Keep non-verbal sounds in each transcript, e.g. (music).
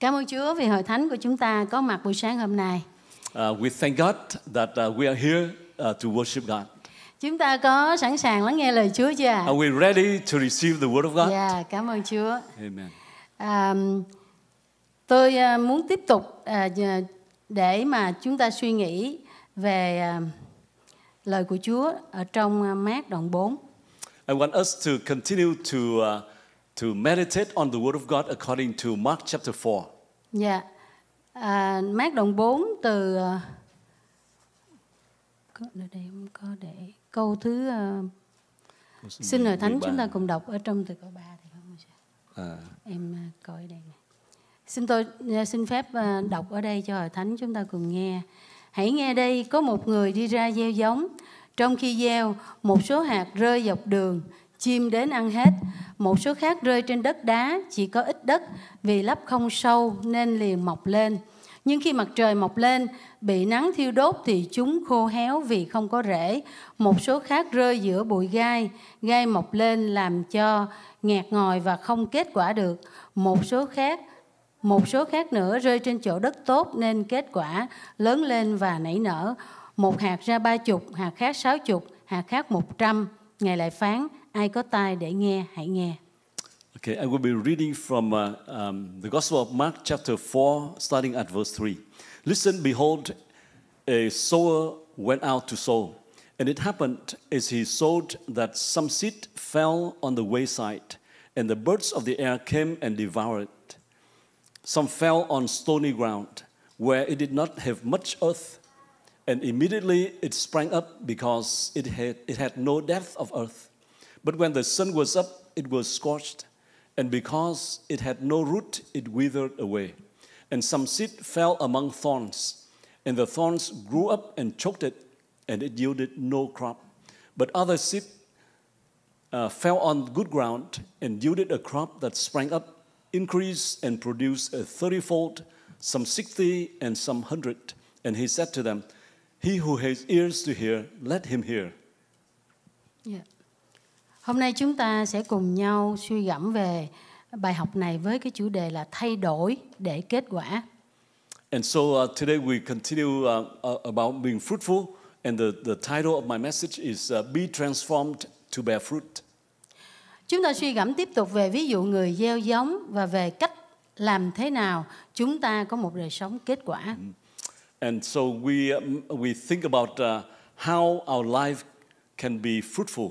Cảm ơn Chúa vì hội thánh của chúng ta có mặt buổi sáng hôm nay. Uh, we thank God that uh, we are here uh, to worship God. Chúng ta có sẵn sàng lắng nghe lời Chúa chưa Are we ready to receive the word of God? Yeah, dạ, cảm ơn Chúa. Amen. Um, tôi uh, muốn tiếp tục uh, để mà chúng ta suy nghĩ về uh, lời của Chúa ở trong uh, mát đoạn 4. I want us to continue to uh, to meditate on the word of God according to Mark chapter 4. Dạ. Yeah. À, Mark đoạn 4 từ à, có đây không có để câu thứ uh, xin lời thánh 13. chúng ta cùng đọc ở trong từ câu 3 thì không à. em uh, coi đây này. Xin tôi uh, xin phép uh, đọc ở đây cho hội thánh chúng ta cùng nghe. Hãy nghe đây, có một người đi ra gieo giống, trong khi gieo, một số hạt rơi dọc đường, chim đến ăn hết. Một số khác rơi trên đất đá, chỉ có ít đất vì lấp không sâu nên liền mọc lên. Nhưng khi mặt trời mọc lên, bị nắng thiêu đốt thì chúng khô héo vì không có rễ. Một số khác rơi giữa bụi gai, gai mọc lên làm cho nghẹt ngòi và không kết quả được. Một số khác một số khác nữa rơi trên chỗ đất tốt nên kết quả lớn lên và nảy nở. Một hạt ra ba chục, hạt khác sáu chục, hạt khác một trăm. Ngài lại phán, Ai có tai để nghe, hãy nghe. Okay, I will be reading from uh, um, the Gospel of Mark, chapter 4, starting at verse 3. Listen, behold, a sower went out to sow. And it happened as he sowed that some seed fell on the wayside, and the birds of the air came and devoured it. Some fell on stony ground, where it did not have much earth, and immediately it sprang up because it had, it had no depth of earth. But when the sun was up, it was scorched, and because it had no root, it withered away. And some seed fell among thorns, and the thorns grew up and choked it, and it yielded no crop. But other seed uh, fell on good ground and yielded a crop that sprang up, increased, and produced a thirtyfold, some sixty, and some hundred. And he said to them, He who has ears to hear, let him hear. Yeah. Hôm nay chúng ta sẽ cùng nhau suy gẫm về bài học này với cái chủ đề là thay đổi để kết quả. And so uh, today we continue uh, uh, about being fruitful and the the title of my message is uh, be transformed to bear fruit. Chúng ta suy gẫm tiếp tục về ví dụ người gieo giống và về cách làm thế nào chúng ta có một đời sống kết quả. Mm-hmm. And so we um, we think about uh, how our life can be fruitful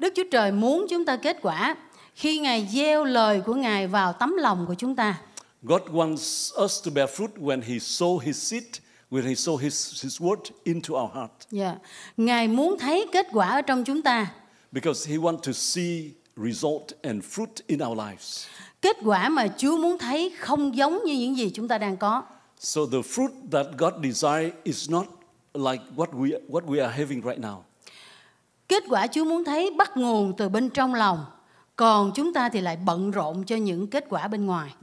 Đức Chúa Trời muốn chúng ta kết quả khi Ngài gieo lời của Ngài vào tấm lòng của chúng ta. God wants us to bear fruit when he sow his seed, when he sow his his word into our heart. Yeah. Dạ. Ngài muốn thấy kết quả ở trong chúng ta. Because he want to see result and fruit in our lives. Kết quả mà Chúa muốn thấy không giống như những gì chúng ta đang có. So the fruit that God desire is not like what we what we are having right now. Kết quả Chúa muốn thấy bắt nguồn từ bên trong lòng, còn chúng ta thì lại bận rộn cho những kết quả bên ngoài.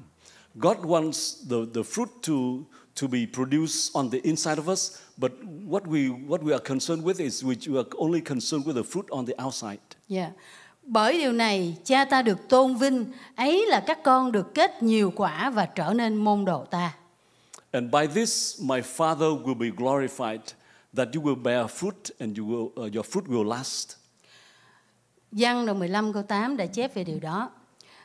God wants the the fruit to to be produced on the inside of us, but what we what we are concerned with is we are only concerned with the fruit on the outside. Yeah. Dạ. Bởi điều này, cha ta được tôn vinh, ấy là các con được kết nhiều quả và trở nên môn đồ ta. And by this my father will be glorified that you will bear fruit and you will, uh, your fruit will last. Giăng đoạn 15 câu 8 đã chép về điều đó.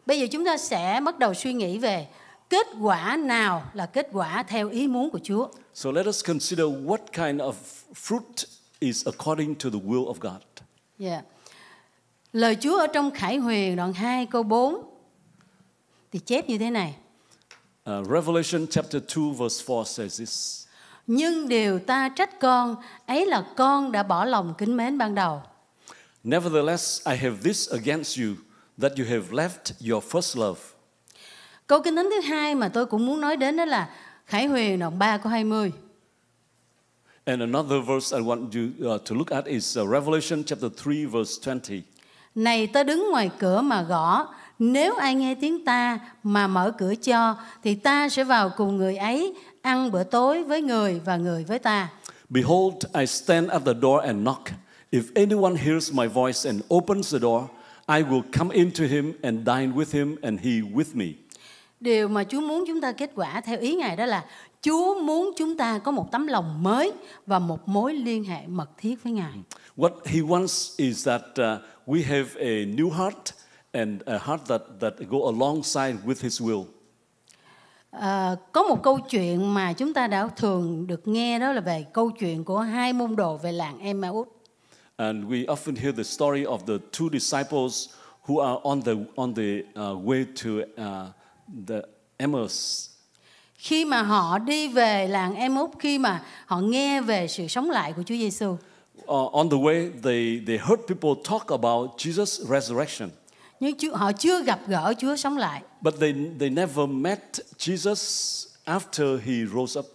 Bây giờ chúng ta sẽ bắt đầu suy nghĩ về kết quả nào là kết quả theo ý muốn của Chúa. So let us consider what kind of fruit is according to the will of God. Yeah. Dạ. Lời Chúa ở trong Khải Huyền đoạn 2 câu 4 thì chép như thế này. Uh, Revelation chapter 2 verse 4 says this nhưng điều ta trách con ấy là con đã bỏ lòng kính mến ban đầu. Nevertheless, I have this against you that you have left your first love. Câu kinh thánh thứ hai mà tôi cũng muốn nói đến đó là Khải Huyền đoạn 3 câu 20. And another verse I want you uh, to look at is uh, Revelation chapter 3 verse 20. Này ta đứng ngoài cửa mà gõ, nếu ai nghe tiếng ta mà mở cửa cho thì ta sẽ vào cùng người ấy ăn bữa tối với người và người với ta. Behold, I stand at the door and knock. If anyone hears my voice and opens the door, I will come into him and dine with him and he with me. Điều mà Chúa muốn chúng ta kết quả theo ý Ngài đó là Chúa muốn chúng ta có một tấm lòng mới và một mối liên hệ mật thiết với Ngài. What he wants is that uh, we have a new heart and a heart that that go alongside with his will. À, có một câu chuyện mà chúng ta đã thường được nghe đó là về câu chuyện của hai môn đồ về làng Emmaus. And we often hear the story of the two disciples who are on the on the uh, way to uh, the Emmaus. Khi mà họ đi về làng Emmaus khi mà họ nghe về sự sống lại của Chúa Giêsu. Uh, on the way they they heard people talk about Jesus resurrection nhưng chưa, họ chưa gặp gỡ Chúa sống lại. But they they never met Jesus after he rose up.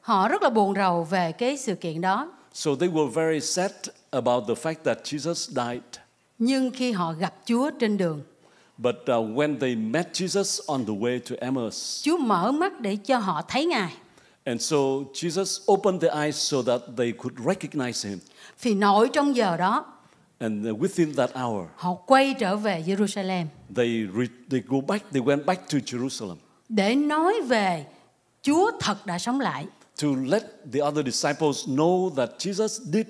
Họ rất là buồn rầu về cái sự kiện đó. So they were very sad about the fact that Jesus died. Nhưng khi họ gặp Chúa trên đường. But uh, when they met Jesus on the way to Emmaus. Chúa mở mắt để cho họ thấy Ngài. And so Jesus opened the eyes so that they could recognize him. Vì nội trong giờ đó And within that hour, họ quay trở về Jerusalem. They re, they go back, they went back to Jerusalem. Để nói về Chúa thật đã sống lại. To let the other disciples know that Jesus did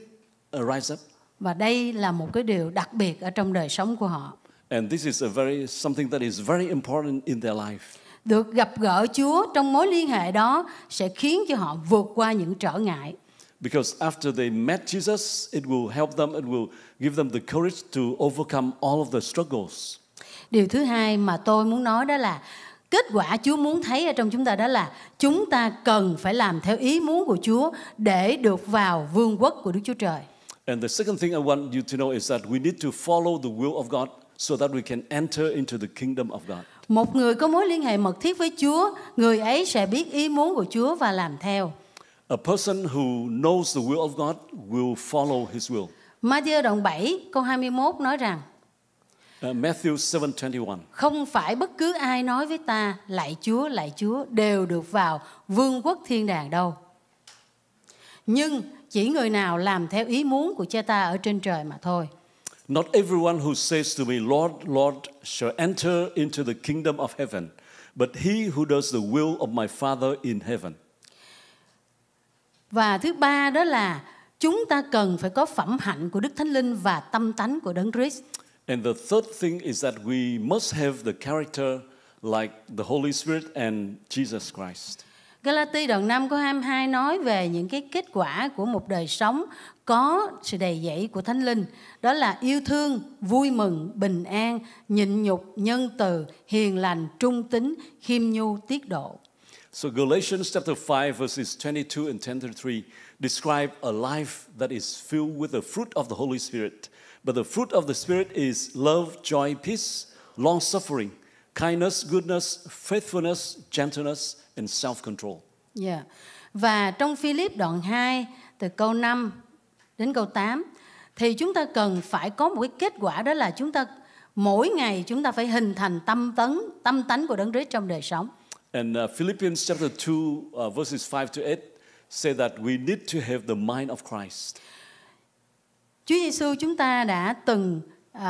arise up. Và đây là một cái điều đặc biệt ở trong đời sống của họ. And this is a very something that is very important in their life. Được gặp gỡ Chúa trong mối liên hệ đó sẽ khiến cho họ vượt qua những trở ngại. Because after they met Jesus, it will help them, it will give them the courage to overcome all of the struggles. Điều thứ hai mà tôi muốn nói đó là kết quả Chúa muốn thấy ở trong chúng ta đó là chúng ta cần phải làm theo ý muốn của Chúa để được vào vương quốc của Đức Chúa Trời. And the second thing I want you to know is that we need to follow the will of God so that we can enter into the kingdom of God. Một người có mối liên hệ mật thiết với Chúa, người ấy sẽ biết ý muốn của Chúa và làm theo. A person who knows the will of God will follow his will. Matthew đoạn 7 câu 21 nói rằng uh, Matthew 7:21 Không phải bất cứ ai nói với ta lạy Chúa lạy Chúa đều được vào vương quốc thiên đàng đâu. Nhưng chỉ người nào làm theo ý muốn của cha ta ở trên trời mà thôi. Not everyone who says to me Lord Lord shall enter into the kingdom of heaven, but he who does the will of my Father in heaven. Và thứ ba đó là chúng ta cần phải có phẩm hạnh của Đức Thánh Linh và tâm tánh của Đấng Christ. And the third thing is that we must have the character like the Holy Spirit and Jesus Christ. Galati đoạn 5 câu 22 nói về những cái kết quả của một đời sống có sự đầy dẫy của Thánh Linh. Đó là yêu thương, vui mừng, bình an, nhịn nhục, nhân từ, hiền lành, trung tín, khiêm nhu, tiết độ. So Galatians chapter 5 verses 22 and 10 to 3 describe a life that is filled with the fruit of the Holy Spirit. But the fruit of the Spirit is love, joy, peace, long suffering, kindness, goodness, faithfulness, gentleness and self-control. Yeah. Và trong Philip đoạn 2 từ câu 5 đến câu 8 thì chúng ta cần phải có một cái kết quả đó là chúng ta mỗi ngày chúng ta phải hình thành tâm tấn, tâm tánh của đấng Christ trong đời sống. And uh, Philippians chapter 2, uh, verses 5 to 8 say that we need to have the mind of Christ. Chúa Giêsu chúng ta đã từng uh,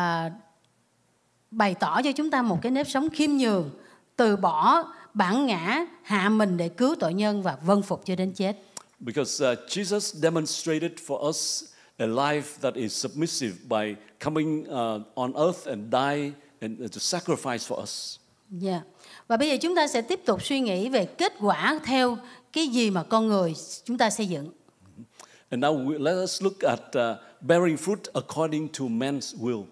bày tỏ cho chúng ta một cái nếp sống khiêm nhường, từ bỏ bản ngã, hạ mình để cứu tội nhân và vâng phục cho đến chết. Because uh, Jesus demonstrated for us a life that is submissive by coming uh, on earth and die and uh, to sacrifice for us. Dạ. Yeah. Và bây giờ chúng ta sẽ tiếp tục suy nghĩ về kết quả theo cái gì mà con người chúng ta xây dựng. And now we, let us look at uh, bearing fruit according to man's will.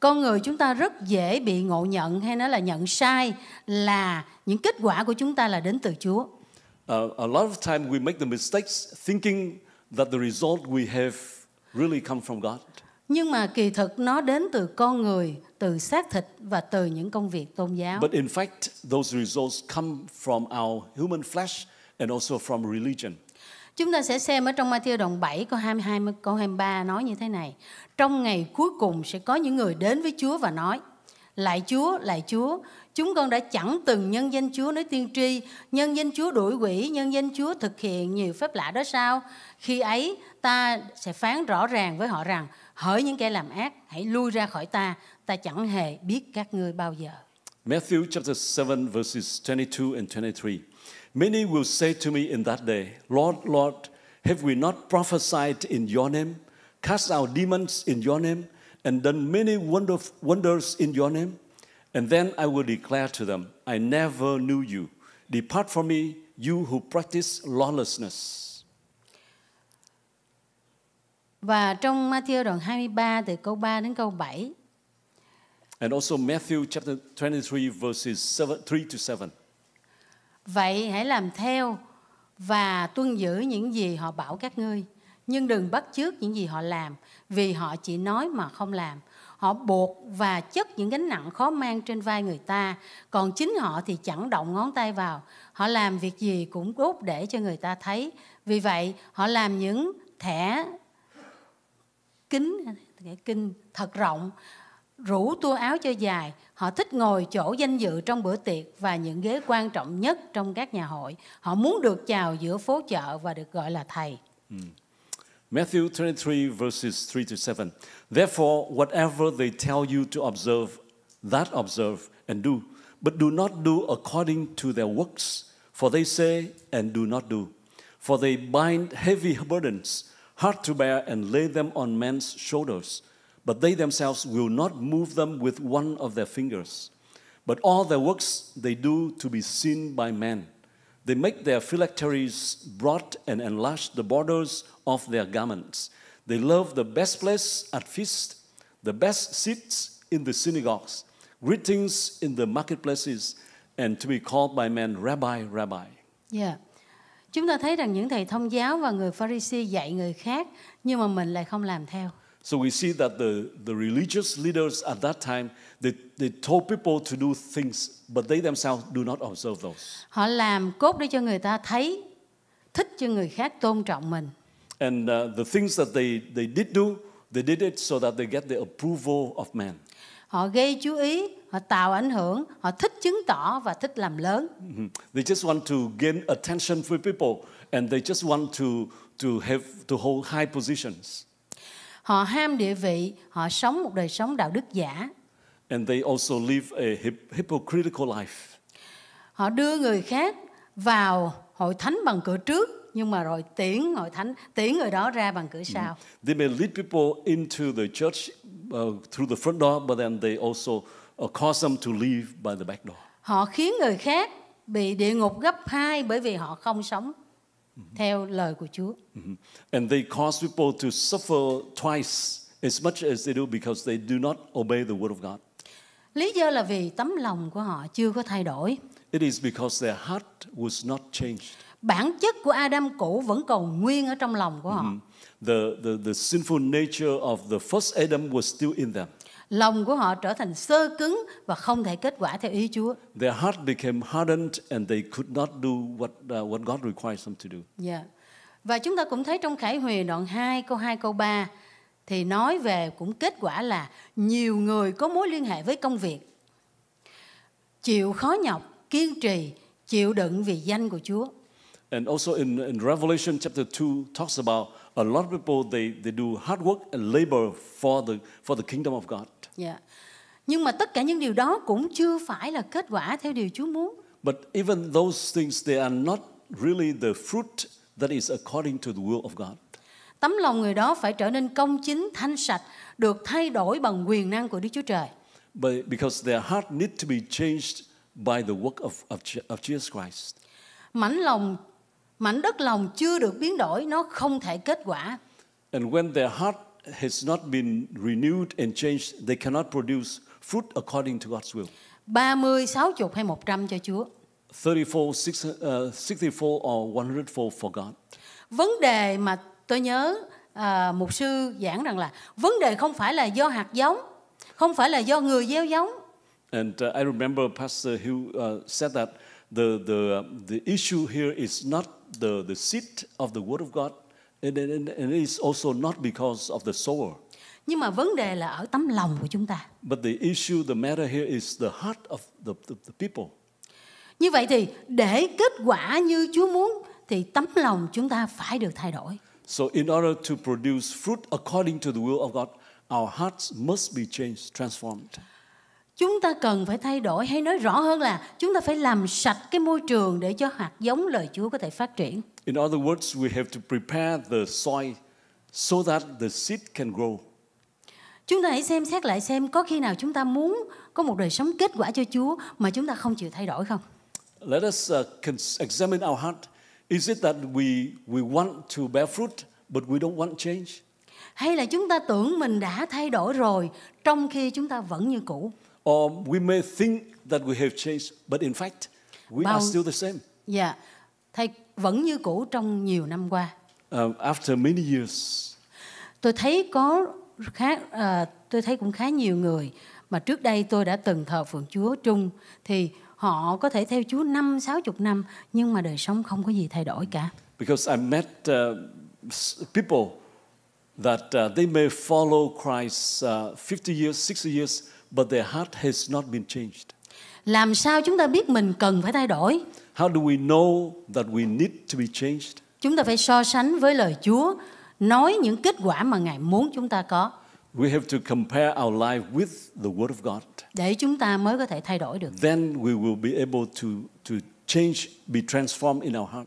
Con người chúng ta rất dễ bị ngộ nhận hay nói là nhận sai là những kết quả của chúng ta là đến từ Chúa. Uh, a lot of time we make the mistakes thinking that the result we have really come from God nhưng mà kỳ thực nó đến từ con người, từ xác thịt và từ những công việc tôn giáo. But in fact, those results come from our human flesh and also from religion. Chúng ta sẽ xem ở trong Matthew đoạn 7 câu 22 câu 23 nói như thế này: Trong ngày cuối cùng sẽ có những người đến với Chúa và nói: Lạy Chúa, Lạy Chúa, chúng con đã chẳng từng nhân danh Chúa nói tiên tri, nhân danh Chúa đuổi quỷ, nhân danh Chúa thực hiện nhiều phép lạ đó sao? Khi ấy ta sẽ phán rõ ràng với họ rằng hỡi những kẻ làm ác hãy lui ra khỏi ta ta chẳng hề biết các ngươi bao giờ Matthew chapter 7 verses 22 and 23 Many will say to me in that day Lord Lord have we not prophesied in your name cast out demons in your name and done many wonder, wonders in your name and then I will declare to them I never knew you depart from me you who practice lawlessness Và trong Matthew đoạn 23 từ câu 3 đến câu 7. And also Matthew chapter 23 verses 3 to 7. Vậy hãy làm theo và tuân giữ những gì họ bảo các ngươi, nhưng đừng bắt chước những gì họ làm, vì họ chỉ nói mà không làm. Họ buộc và chất những gánh nặng khó mang trên vai người ta, còn chính họ thì chẳng động ngón tay vào. Họ làm việc gì cũng đốt để cho người ta thấy. Vì vậy, họ làm những thẻ kính kinh thật rộng rủ tua áo cho dài họ thích ngồi chỗ danh dự trong bữa tiệc và những ghế quan trọng nhất trong các nhà hội họ muốn được chào giữa phố chợ và được gọi là thầy hmm. Matthew 23 verses 3 to 7 Therefore whatever they tell you to observe that observe and do but do not do according to their works for they say and do not do for they bind heavy burdens hard to bear, and lay them on men's shoulders. But they themselves will not move them with one of their fingers. But all their works they do to be seen by men. They make their phylacteries broad and enlarge the borders of their garments. They love the best place at feast, the best seats in the synagogues, greetings in the marketplaces, and to be called by men, Rabbi, Rabbi. Yeah. Chúng ta thấy rằng những thầy thông giáo và người Pharisee dạy người khác nhưng mà mình lại không làm theo. So we see that the the religious leaders at that time they they told people to do things but they themselves do not observe those. Họ làm cốt để cho người ta thấy thích cho người khác tôn trọng mình. And uh, the things that they they did do, they did it so that they get the approval of man. Họ gây chú ý, họ tạo ảnh hưởng, họ thích chứng tỏ và thích làm lớn. Mm-hmm. They just want to gain attention for people and they just want to to have to hold high positions. Họ ham địa vị, họ sống một đời sống đạo đức giả. And they also live a hypocritical life. Họ đưa người khác vào hội thánh bằng cửa trước nhưng mà rồi tiễn hội thánh tiễn người đó ra bằng cửa mm-hmm. sau. They may lead people into the church uh, through the front door but then they also or cause them to leave by the back door. Họ khiến người khác bị địa ngục gấp hai bởi vì họ không sống theo lời của Chúa. Mm-hmm. And they cause people to suffer twice as much as they do because they do not obey the word of God. Lý do là vì tấm lòng của họ chưa có thay đổi. It is because their heart was not changed. Bản chất của Adam cũ vẫn còn nguyên ở trong lòng của họ. Mm-hmm. The the the sinful nature of the first Adam was still in them. Lòng của họ trở thành sơ cứng và không thể kết quả theo ý Chúa. Their heart became hardened and they could not do what uh, what God requires them to do. Yeah. Dạ. Và chúng ta cũng thấy trong Khải Huyền đoạn 2 câu 2 câu 3 thì nói về cũng kết quả là nhiều người có mối liên hệ với công việc chịu khó nhọc kiên trì chịu đựng vì danh của Chúa And also in, in Revelation chapter 2 talks about a lot of people, they, they do hard work and labor for the, for the kingdom of God. Yeah. Dạ. Nhưng mà tất cả những điều đó cũng chưa phải là kết quả theo điều Chúa muốn. But even those things, they are not really the fruit that is according to the will of God. Tấm lòng người đó phải trở nên công chính, thanh sạch, được thay đổi bằng quyền năng của Đức Chúa Trời. But because their heart need to be changed by the work of, of, of Jesus Christ. Mảnh lòng Mảnh đất lòng chưa được biến đổi, nó không thể kết quả. And when their heart has not been renewed and changed, they cannot produce fruit according to God's will. 30, 60 hay 100 cho Chúa. 34, 6, uh, 64 or 104 for God. Vấn đề mà tôi nhớ uh, mục sư giảng rằng là vấn đề không phải là do hạt giống, không phải là do người gieo giống. And uh, I remember Pastor Hugh uh, said that the the uh, the issue here is not the, the seed of the word of God and, and, and it is also not because of the sower. Nhưng mà vấn đề là ở tấm lòng của chúng ta. But the issue, the matter here is the heart of the, the, the people. Như vậy thì để kết quả như Chúa muốn thì tấm lòng chúng ta phải được thay đổi. So in order to produce fruit according to the will of God, our hearts must be changed, transformed chúng ta cần phải thay đổi hay nói rõ hơn là chúng ta phải làm sạch cái môi trường để cho hạt giống lời Chúa có thể phát triển. In other words, we have to prepare the soil so that the seed can grow. Chúng ta hãy xem xét lại xem có khi nào chúng ta muốn có một đời sống kết quả cho Chúa mà chúng ta không chịu thay đổi không? Let us uh, examine our heart. Is it that we we want to bear fruit but we don't want change? Hay là chúng ta tưởng mình đã thay đổi rồi trong khi chúng ta vẫn như cũ? or we may think that we have changed, but in fact, we Bao... are still the same. Yeah. Dạ. Thầy vẫn như cũ trong nhiều năm qua. Um, after many years. Tôi thấy có khá uh, tôi thấy cũng khá nhiều người mà trước đây tôi đã từng thờ phượng Chúa chung thì họ có thể theo Chúa năm sáu chục năm nhưng mà đời sống không có gì thay đổi cả. Because I met uh, people that uh, they may follow Christ uh, 50 years, 60 years But their heart has not been changed. Làm sao chúng ta biết mình cần phải thay đổi? How do we know that we need to be changed? Chúng ta phải so sánh với lời Chúa, nói những kết quả mà Ngài muốn chúng ta có. We have to compare our life with the word of God. Để chúng ta mới có thể thay đổi được. Then we will be able to to change be transformed in our heart.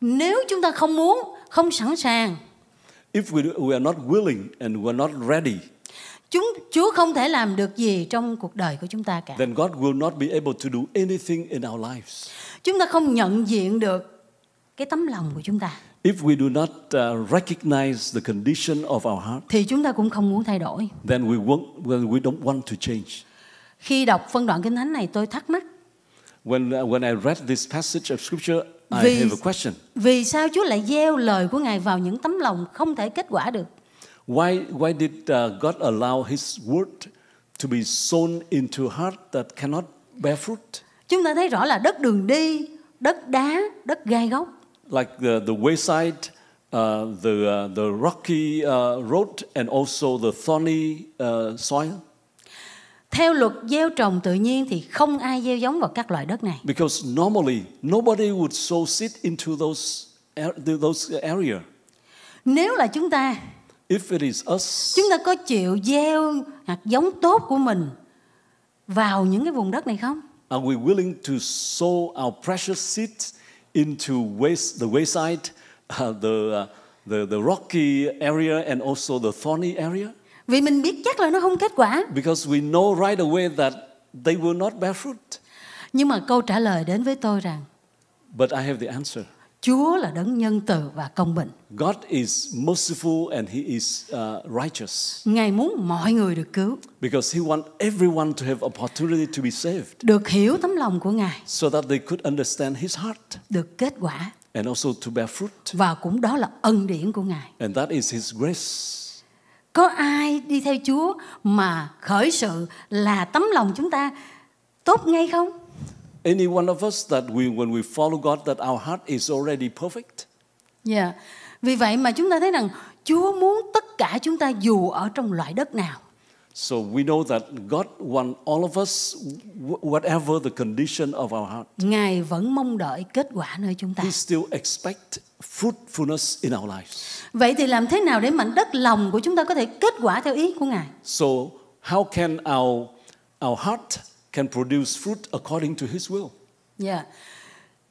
Nếu chúng ta không muốn, không sẵn sàng. If we, we are not willing and we are not ready Chúng Chúa không thể làm được gì trong cuộc đời của chúng ta cả. Then God will not be able to do anything in our lives. Chúng ta không nhận diện được cái tấm lòng của chúng ta. If we do not uh, recognize the condition of our heart, thì chúng ta cũng không muốn thay đổi. Then we won't, well, we don't want to change. Khi đọc phân đoạn kinh thánh này, tôi thắc mắc. When uh, when I read this passage of scripture, vì, I have a question. Vì sao Chúa lại gieo lời của Ngài vào những tấm lòng không thể kết quả được? Why, why did uh, God allow His word to be sown into heart that cannot bear fruit? Chúng ta thấy rõ là đất đường đi, đất đá, đất gai góc. Like the, the wayside, Uh, the, uh, the rocky uh, road and also the thorny uh, soil? Theo luật gieo trồng tự nhiên thì không ai gieo giống vào các loại đất này. Because normally nobody would sow seed into those those area. Nếu là chúng ta If it is us, chúng ta có chịu gieo hạt giống tốt của mình vào những cái vùng đất này không? Are we willing to sow our precious seeds into waste, the wayside, (laughs) uh, the, uh, the, the rocky area and also the thorny area? Vì mình biết chắc là nó không kết quả. Because we know right away that they will not bear fruit. Nhưng mà câu trả lời đến với tôi rằng But I have the answer. Chúa là đấng nhân từ và công bình. God is merciful and he is uh, righteous. Ngài muốn mọi người được cứu. Because he want everyone to have opportunity to be saved. Được hiểu tấm lòng của Ngài. So that they could understand his heart. Được kết quả. And also to bear fruit. Và cũng đó là ân điển của Ngài. And that is his grace. Có ai đi theo Chúa mà khởi sự là tấm lòng chúng ta tốt ngay không? any one of us that we when we follow God that our heart is already perfect. Yeah. Vì vậy mà chúng ta thấy rằng Chúa muốn tất cả chúng ta dù ở trong loại đất nào. So we know that God want all of us whatever the condition of our heart. Ngài vẫn mong đợi kết quả nơi chúng ta. He still expect fruitfulness in our lives. Vậy thì làm thế nào để mảnh đất lòng của chúng ta có thể kết quả theo ý của Ngài? So how can our our heart can produce fruit according to his will. Yeah. Dạ.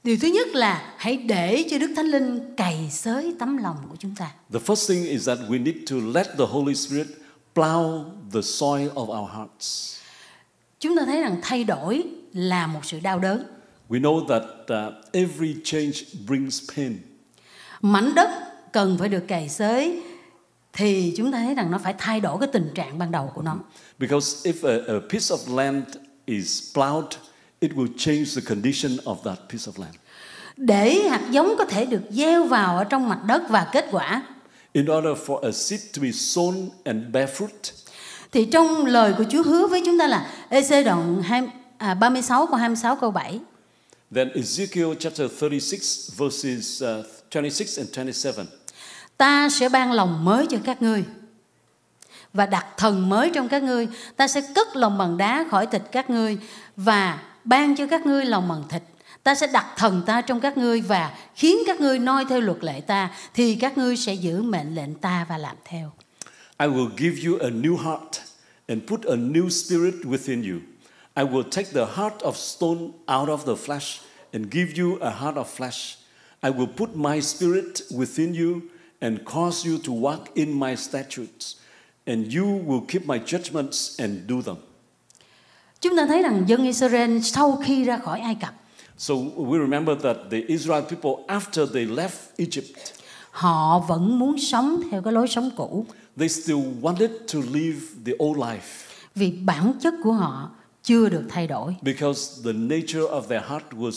Điều thứ nhất là hãy để cho Đức Thánh Linh cày xới tấm lòng của chúng ta. The first thing is that we need to let the Holy Spirit plow the soil of our hearts. Chúng ta thấy rằng thay đổi là một sự đau đớn. We know that uh, every change brings pain. Mảnh đất cần phải được cày xới thì chúng ta thấy rằng nó phải thay đổi cái tình trạng ban đầu của nó. Because if a, a piece of land is plowed, it will change the condition of that piece of land. Để hạt giống có thể được gieo vào ở trong mặt đất và kết quả. In order for a seed to be sown and bear fruit. Thì trong lời của Chúa hứa với chúng ta là EC đoạn 2, à, 36 câu 26 câu 7. Then Ezekiel chapter 36 verses uh, 26 and 27. Ta sẽ ban lòng mới cho các ngươi và đặt thần mới trong các ngươi ta sẽ cất lòng bằng đá khỏi thịt các ngươi và ban cho các ngươi lòng bằng thịt ta sẽ đặt thần ta trong các ngươi và khiến các ngươi noi theo luật lệ ta thì các ngươi sẽ giữ mệnh lệnh ta và làm theo I will give you a new heart and put a new spirit within you I will take the heart of stone out of the flesh and give you a heart of flesh I will put my spirit within you and cause you to walk in my statutes and you will keep my judgments and do them. Chúng ta thấy rằng dân Israel sau khi ra khỏi Ai Cập. So we remember that the Israel people after they left Egypt. Họ vẫn muốn sống theo cái lối sống cũ. They still wanted to live the old life. Vì bản chất của họ chưa được thay đổi. Because the nature of their heart was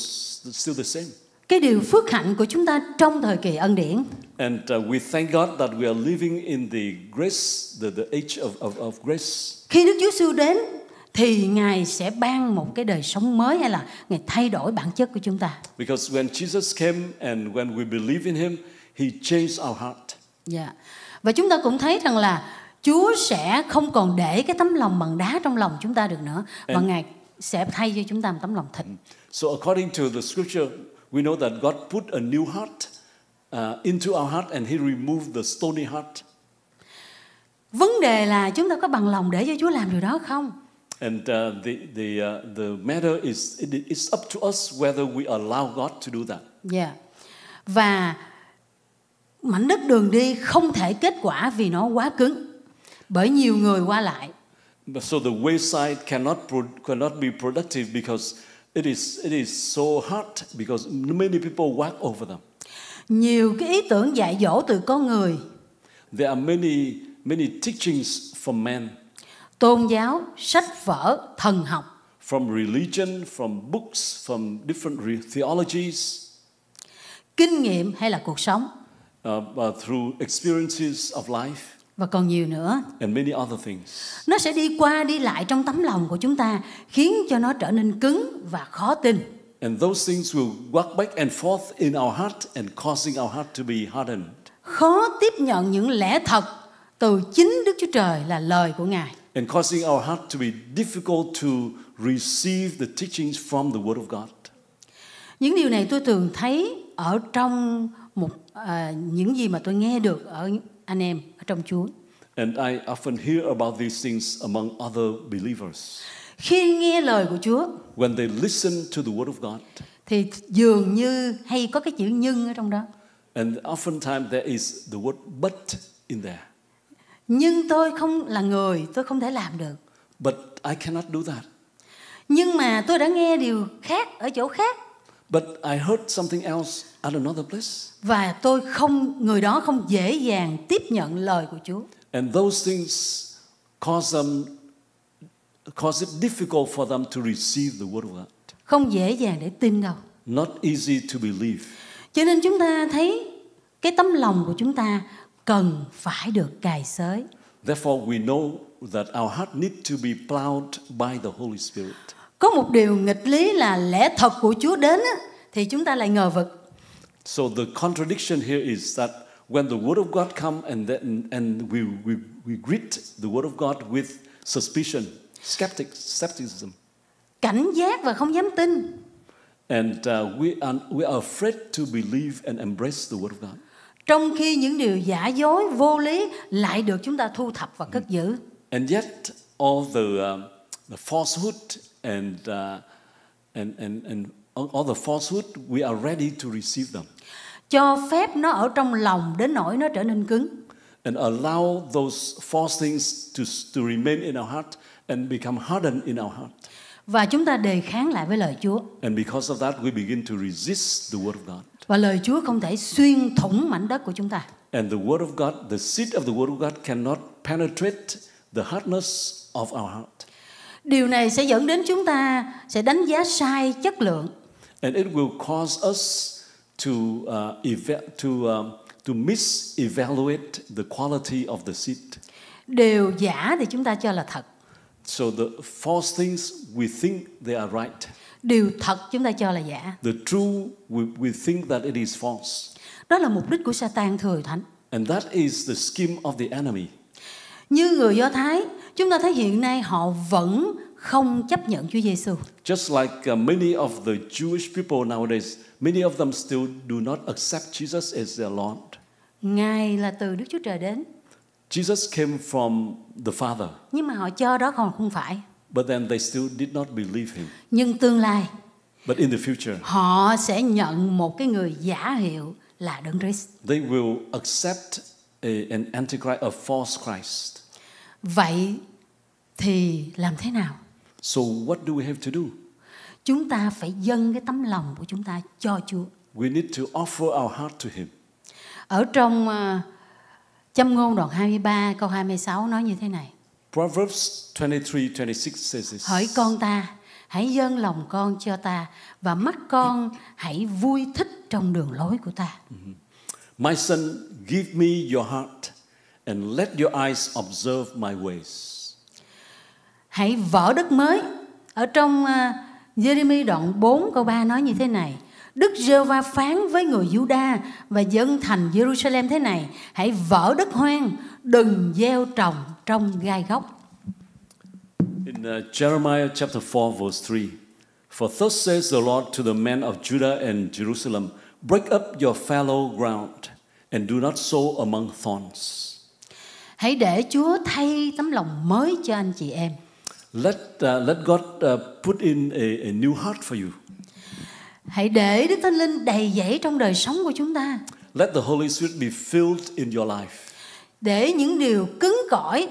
still the same cái điều phước hạnh của chúng ta trong thời kỳ ân điển. And uh, we thank God that we are living in the grace, the, the age of, of, of grace. Khi Đức Chúa Giêsu đến thì Ngài sẽ ban một cái đời sống mới hay là Ngài thay đổi bản chất của chúng ta. Because when Jesus came and when we believe in him, he changed our heart. Yeah. Dạ. Và chúng ta cũng thấy rằng là Chúa sẽ không còn để cái tấm lòng bằng đá trong lòng chúng ta được nữa mà and, Ngài sẽ thay cho chúng ta một tấm lòng thịt. So according to the scripture we know that God put a new heart uh, into our heart and He removed the stony heart. Vấn đề là chúng ta có bằng lòng để cho Chúa làm điều đó không? And uh, the the uh, the matter is it, it's up to us whether we allow God to do that. Yeah. Dạ. Và mảnh đất đường đi không thể kết quả vì nó quá cứng bởi nhiều người qua lại. So the wayside cannot cannot be productive because It is it is so hard because many people walk over them. Nhiều cái ý tưởng dạy dỗ từ con người. There are many many teachings from men. Tôn giáo, sách vở, thần học. From religion, from books, from different theologies. Kinh nghiệm hay là cuộc sống. Uh, uh, through experiences of life và còn nhiều nữa. And many other things. Nó sẽ đi qua đi lại trong tấm lòng của chúng ta, khiến cho nó trở nên cứng và khó tin. And those things will walk back and forth in our heart and causing our heart to be hardened. Khó tiếp nhận những lẽ thật từ chính Đức Chúa Trời là lời của Ngài. And causing our heart to be difficult to receive the teachings from the Word of God. Những điều này tôi thường thấy ở trong một uh, những gì mà tôi nghe được ở anh em ở trong Chúa. And I often hear about these things among other believers. Khi nghe lời của Chúa, when they listen to the word of God, thì dường như hay có cái chữ nhưng ở trong đó. And oftentimes there is the word but in there. Nhưng tôi không là người, tôi không thể làm được. But I cannot do that. Nhưng mà tôi đã nghe điều khác ở chỗ khác. But I heard something else at another place. Và tôi không người đó không dễ dàng tiếp nhận lời của Chúa. And those things cause them cause it difficult for them to receive the word of God. Không dễ dàng để tin đâu. Not easy to believe. Cho nên chúng ta thấy cái tấm lòng của chúng ta cần phải được cài xới. Therefore we know that our heart need to be plowed by the Holy Spirit. Có một điều nghịch lý là lẽ thật của Chúa đến thì chúng ta lại ngờ vực. So the contradiction here is that when the word of God come and then and we we we greet the word of God with suspicion, skeptic, skepticism. Cảnh giác và không dám tin. And uh, we are we are afraid to believe and embrace the word of God. Trong khi những điều giả dối, vô lý lại được chúng ta thu thập và cất giữ. And yet all the um, the falsehood and, uh, and, and, and all the falsehood, we are ready to receive them. Cho phép nó ở trong lòng đến nỗi nó trở nên cứng. And allow those false things to, to remain in our heart and become hardened in our heart. Và chúng ta đề kháng lại với lời Chúa. And because of that, we begin to resist the word of God. Và lời Chúa không thể xuyên thủng mảnh đất của chúng ta. And the word of God, the seed of the word of God cannot penetrate the hardness of our heart. Điều này sẽ dẫn đến chúng ta sẽ đánh giá sai chất lượng. And it will cause us to uh, eva- to um, to misevaluate the quality of the seed. Điều giả thì chúng ta cho là thật. So the false things we think they are right. Điều thật chúng ta cho là giả. The true we, we think that it is false. Đó là mục đích của Satan thừa thánh. And that is the scheme of the enemy. Như người Do Thái, chúng ta thấy hiện nay họ vẫn không chấp nhận Chúa Giêsu. Just like uh, many of the Jewish people nowadays, many of them still do not accept Jesus as their Lord. Ngài là từ Đức Chúa Trời đến. Jesus came from the Father. Nhưng mà họ cho đó còn không phải. But then they still did not believe him. Nhưng tương lai But in the future, họ sẽ nhận một cái người giả hiệu là Đấng Christ. They will accept a, an antichrist, a false Christ. Vậy thì làm thế nào? So what do we have to do? Chúng ta phải dâng cái tấm lòng của chúng ta cho Chúa. We need to offer our heart to him. Ở trong uh, Châm ngôn đoạn 23 câu 26 nói như thế này. Proverbs 23:26 says this. Hỡi con ta, hãy dâng lòng con cho ta và mắt con hãy vui thích trong đường lối của ta. Mm-hmm. My son, give me your heart and let your eyes observe my ways. Hãy vỡ đất mới. Ở trong uh, Jeremy đoạn 4 câu 3 nói như thế này. Đức giê va phán với người Giu-đa và dân thành Jerusalem thế này: Hãy vỡ đất hoang, đừng gieo trồng trong gai góc. In uh, Jeremiah chapter 4 verse 3, For thus says the Lord to the men of Judah and Jerusalem, Break up your fallow ground and do not sow among thorns. Hãy để Chúa thay tấm lòng mới cho anh chị em. Let uh, let God uh, put in a, a new heart for you. Hãy để Đức Thánh Linh đầy dẫy trong đời sống của chúng ta. Let the Holy Spirit be filled in your life. Để những điều cứng cỏi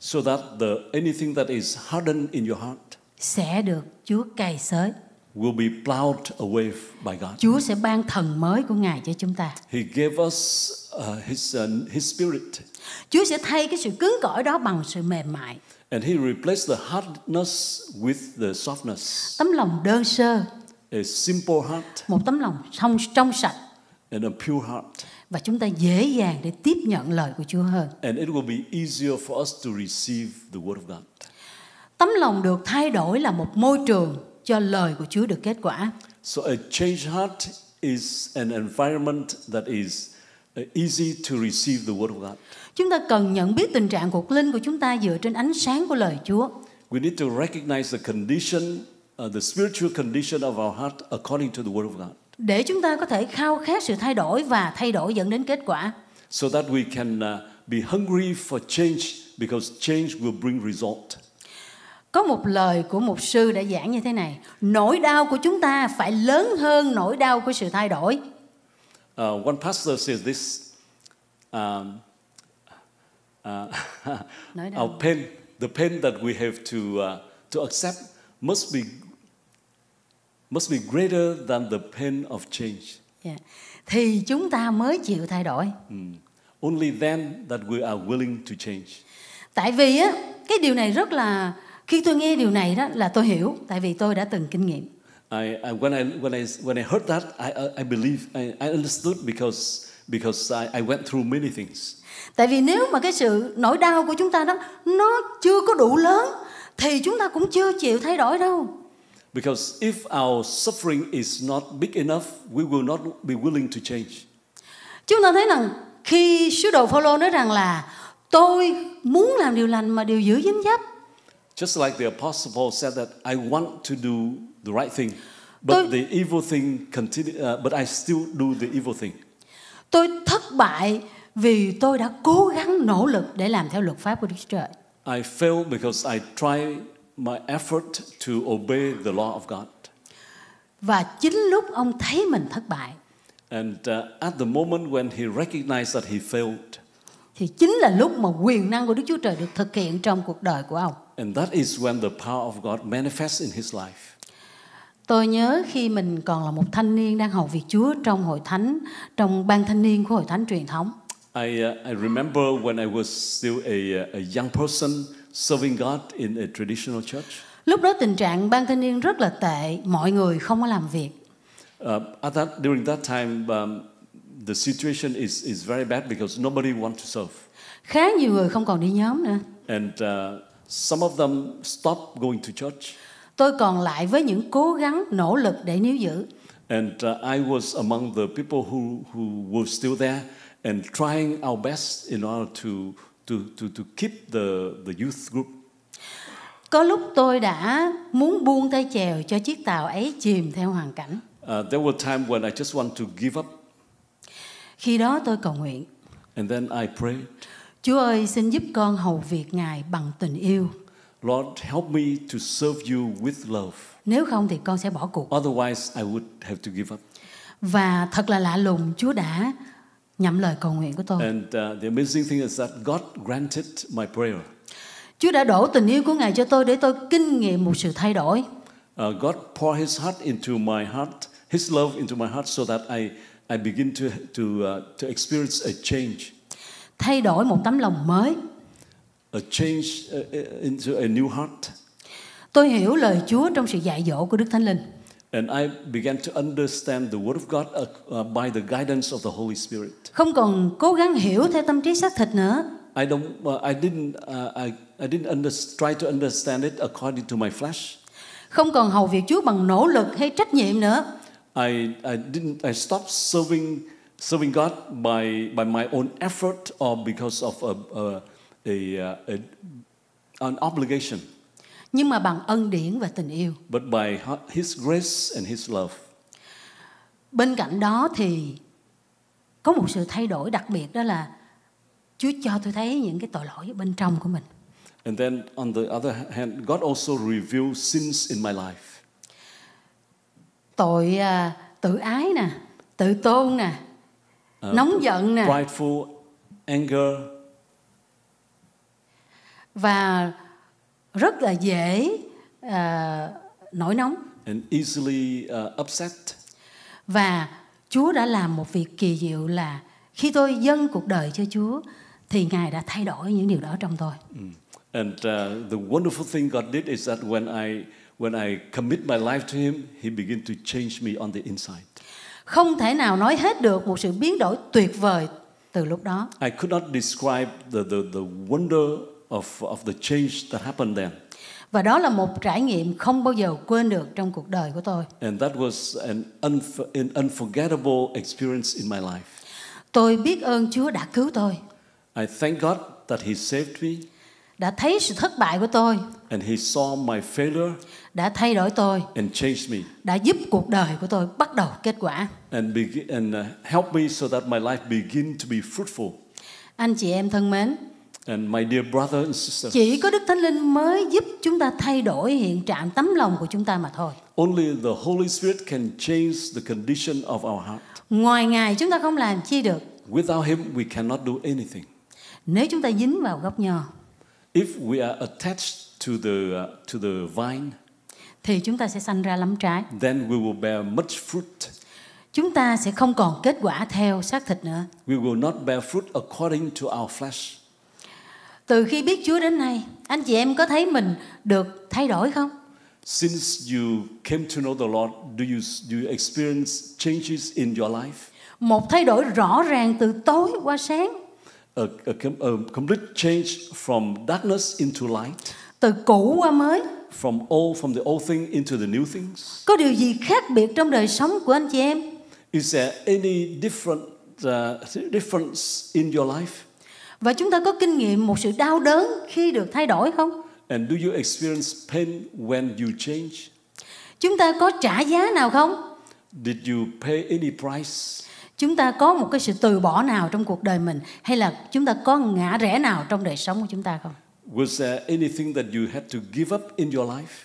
so that the anything that is hardened in your heart sẽ được Chúa cày xới will be plowed away by God. Chúa sẽ ban thần mới của Ngài cho chúng ta. He gave us uh, his uh, his spirit. Chúa sẽ thay cái sự cứng cỏi đó bằng sự mềm mại. And he replaced the hardness with the softness. Tấm lòng đơn sơ. A simple heart. Một tấm lòng trong trong sạch. And a pure heart. Và chúng ta dễ dàng để tiếp nhận lời của Chúa hơn. And it will be easier for us to receive the word of God. Tấm lòng được thay đổi là một môi trường cho lời của Chúa được kết quả. So a changed heart is an environment that is Uh, easy to receive the word of God. Chúng ta cần nhận biết tình trạng cuộc linh của chúng ta dựa trên ánh sáng của lời Chúa. We need to recognize the condition, uh, the spiritual condition of our heart according to the word of God. Để chúng ta có thể khao khát sự thay đổi và thay đổi dẫn đến kết quả. So that we can uh, be hungry for change because change will bring result. Có một lời của một sư đã giảng như thế này, nỗi đau của chúng ta phải lớn hơn nỗi đau của sự thay đổi. Uh, one pastor says this um, uh, (laughs) our pain, the pain that we have to, uh, to accept must be, must be greater than the pain of change. Yeah. Dạ. Thì chúng ta mới chịu thay đổi. Mm. Only then that we are willing to change. Tại vì á, cái điều này rất là khi tôi nghe điều này đó là tôi hiểu tại vì tôi đã từng kinh nghiệm. I, I, when, I, when, I, when I heard that, I, I believe, I, I understood because, because I, I went through many things. Tại vì nếu mà cái sự nỗi đau của chúng ta đó nó chưa có đủ lớn thì chúng ta cũng chưa chịu thay đổi đâu. Because if our suffering is not big enough, we will not be willing to change. Chúng ta thấy rằng khi sứ đồ Phaolô nói rằng là tôi muốn làm điều lành mà điều dữ dính dấp. Just like the apostle Paul said that I want to do the right thing, but tôi, the evil thing continue, uh, but I still do the evil thing. Tôi thất bại vì tôi đã cố gắng nỗ lực để làm theo luật pháp của Đức Chúa Trời. I fail because I try my effort to obey the law of God. Và chính lúc ông thấy mình thất bại. And uh, at the moment when he recognized that he failed. Thì chính là lúc mà quyền năng của Đức Chúa Trời được thực hiện trong cuộc đời của ông. And that is when the power of God manifests in his life. Tôi nhớ khi mình còn là một thanh niên đang hầu việc Chúa trong hội thánh, trong ban thanh niên của hội thánh truyền thống. I, uh, I remember when I was still a, uh, a young person serving God in a traditional church. Lúc đó tình trạng ban thanh niên rất là tệ, mọi người không có làm việc. Uh, at that, during that time, um, the situation is is very bad because nobody want to serve. Khá nhiều người không còn đi nhóm nữa. And uh, some of them stop going to church Tôi còn lại với những cố gắng nỗ lực để níu giữ. And uh, I was among the people who who were still there and trying our best in order to to to to keep the the youth group. Có lúc tôi đã muốn buông tay chèo cho chiếc tàu ấy chìm theo hoàn cảnh. Uh, there were time when I just want to give up. Khi đó tôi cầu nguyện. And then I prayed. Chúa ơi, xin giúp con hầu việc Ngài bằng tình yêu. Lord, help me to serve you with love. Nếu không thì con sẽ bỏ cuộc. Otherwise, I would have to give up. Và thật là lạ lùng, Chúa đã nhậm lời cầu nguyện của tôi. And uh, the amazing thing is that God granted my prayer. Chúa đã đổ tình yêu của Ngài cho tôi để tôi kinh nghiệm một sự thay đổi. Uh, God poured His heart into my heart, His love into my heart, so that I I begin to to uh, to experience a change. Thay đổi một tấm lòng mới. A change uh, uh, into a new heart. Tôi hiểu lời Chúa trong sự dạy dỗ của Đức Thánh Linh. And I began to understand the word of God uh, by the guidance of the Holy Spirit. Không còn cố gắng hiểu theo tâm trí xác thịt nữa. I don't uh, I didn't uh, I I didn't under, try to understand it according to my flesh. Không còn hầu việc Chúa bằng nỗ lực hay trách nhiệm nữa. I I didn't I stopped serving serving God by by my own effort or because of a, a a, a, an obligation. Nhưng mà bằng ân điển và tình yêu. But by his grace and his love. Bên cạnh đó thì có một sự thay đổi đặc biệt đó là Chúa cho tôi thấy những cái tội lỗi bên trong của mình. And then on the other hand, God also revealed sins in my life. Tội uh, tự ái nè, tự tôn nè, uh, nóng giận nè. Prideful, anger, và rất là dễ uh, nổi nóng and easily uh, upset và Chúa đã làm một việc kỳ diệu là khi tôi dâng cuộc đời cho Chúa thì Ngài đã thay đổi những điều đó trong tôi. Mm. And uh, the wonderful thing God did is that when I when I commit my life to him, he began to change me on the inside. Không thể nào nói hết được một sự biến đổi tuyệt vời từ lúc đó. I could not describe the the the wonder of, of the change that happened then. Và đó là một trải nghiệm không bao giờ quên được trong cuộc đời của tôi. And that was an, unf an unforgettable experience in my life. Tôi biết ơn Chúa đã cứu tôi. I thank God that he saved me. Đã thấy sự thất bại của tôi. And he saw my failure. Đã thay đổi tôi. And changed me. Đã giúp cuộc đời của tôi bắt đầu kết quả. And, begin, and uh, help me so that my life begin to be fruitful. Anh chị em thân mến, And my dear brother and sister, chỉ có Đức Thánh Linh mới giúp chúng ta thay đổi hiện trạng tấm lòng của chúng ta mà thôi. Only the Holy Spirit can change the condition of our heart. Ngoài Ngài chúng ta không làm chi được. Without him we cannot do anything. Nếu chúng ta dính vào gốc nho. If we are attached to the uh, to the vine thì chúng ta sẽ sanh ra lắm trái. Then we will bear much fruit. Chúng ta sẽ không còn kết quả theo xác thịt nữa. We will not bear fruit according to our flesh từ khi biết Chúa đến nay, anh chị em có thấy mình được thay đổi không? Since you came to know the Lord, do you do you experience changes in your life? Một thay đổi rõ ràng từ tối qua sáng. A, a, a complete change from darkness into light. Từ cũ qua mới. From old from the old thing into the new things. Có điều gì khác biệt trong đời sống của anh chị em? Is there any different uh, difference in your life? Và chúng ta có kinh nghiệm một sự đau đớn khi được thay đổi không? And do you experience pain when you change? Chúng ta có trả giá nào không? Did you pay any price? Chúng ta có một cái sự từ bỏ nào trong cuộc đời mình hay là chúng ta có ngã rẽ nào trong đời sống của chúng ta không? Was there anything that you had to give up in your life?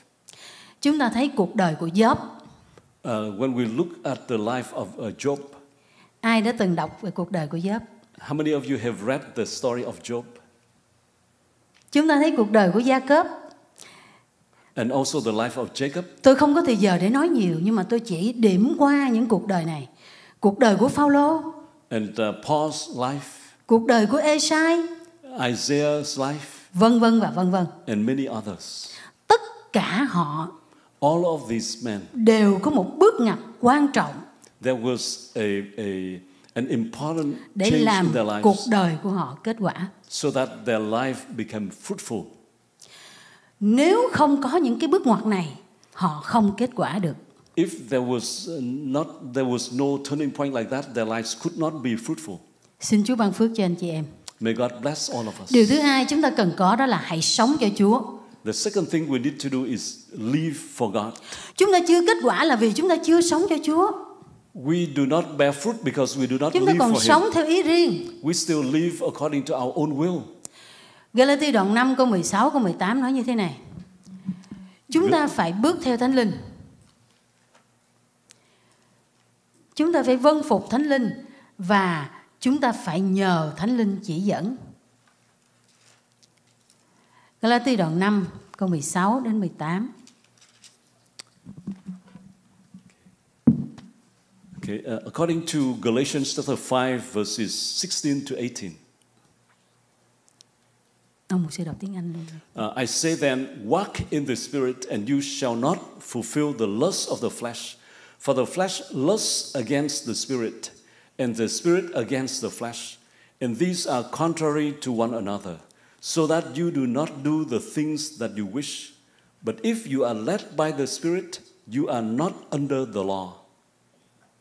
Chúng ta thấy cuộc đời của Job. Uh, when we look at the life of uh, Job. Ai đã từng đọc về cuộc đời của Job? How many of you have read the story of Job? Chúng ta thấy cuộc đời của Gia Cốp. And also the life of Jacob. Tôi không có thời giờ để nói nhiều nhưng mà tôi chỉ điểm qua những cuộc đời này. Cuộc đời của Phaolô. And uh, Paul's life. Cuộc đời của Esai. Isaiah's life. Vân vân và vân vân. And many others. Tất cả họ All of these men đều có một bước ngoặt quan trọng. There was a a an important để change làm in their lives. cuộc đời của họ kết quả. So that their life become fruitful. Nếu không có những cái bước ngoặt này, họ không kết quả được. If there was uh, not there was no turning point like that, their lives could not be fruitful. Xin Chúa ban phước cho anh chị em. May God bless all of us. Điều thứ hai chúng ta cần có đó là hãy sống cho Chúa. The second thing we need to do is live for God. Chúng ta chưa kết quả là vì chúng ta chưa sống cho Chúa. We do not bear fruit because we do not Chúng ta còn for sống him. theo ý riêng. We still live according to our own will. Galati đoạn 5 câu 16 câu 18 nói như thế này. Chúng ta phải bước theo Thánh Linh. Chúng ta phải vâng phục Thánh Linh và chúng ta phải nhờ Thánh Linh chỉ dẫn. Galatia đoạn 5 câu 16 đến 18. Okay, uh, according to Galatians chapter 5, verses 16 to 18. Uh, I say then, walk in the Spirit, and you shall not fulfill the lust of the flesh. For the flesh lusts against the Spirit, and the Spirit against the flesh. And these are contrary to one another, so that you do not do the things that you wish. But if you are led by the Spirit, you are not under the law.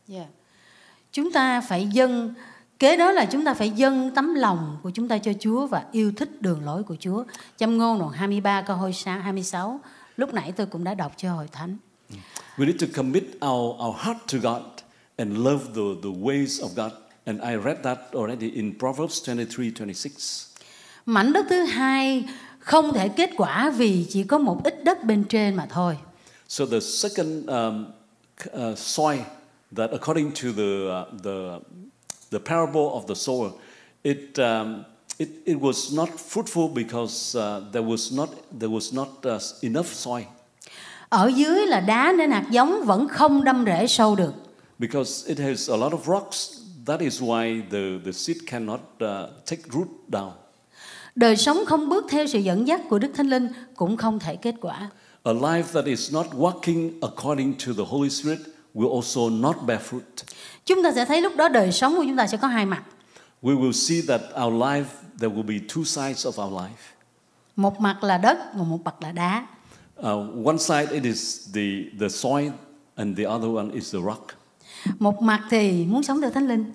yeah. Dạ. chúng ta phải dâng kế đó là chúng ta phải dâng tấm lòng của chúng ta cho Chúa và yêu thích đường lối của Chúa châm ngôn đoạn 23 câu hôi 26 lúc nãy tôi cũng đã đọc cho hội thánh we need to commit our our heart to God and love the the ways of God and I read that already in Proverbs 23:26 mảnh đất thứ hai không thể kết quả vì chỉ có một ít đất bên trên mà thôi so the second um, uh, soil that according to the, uh, the, the parable of the sower, it, um, it, it was not fruitful because uh, there was not, there was not uh, enough soil. Ở dưới là đá nên hạt giống vẫn không đâm rễ sâu được. Because it has a lot of rocks, that is why the, the seed cannot uh, take root down. Đời sống không bước theo sự dẫn dắt của Đức Thánh Linh cũng không thể kết quả. A life that is not walking according to the Holy Spirit will also not bear fruit. Chúng ta sẽ thấy lúc đó đời sống của chúng ta sẽ có hai mặt. We will see that our life there will be two sides of our life. Một mặt là đất và một mặt là đá. Uh, one side it is the the soil and the other one is the rock. Một mặt thì muốn sống theo Thánh Linh.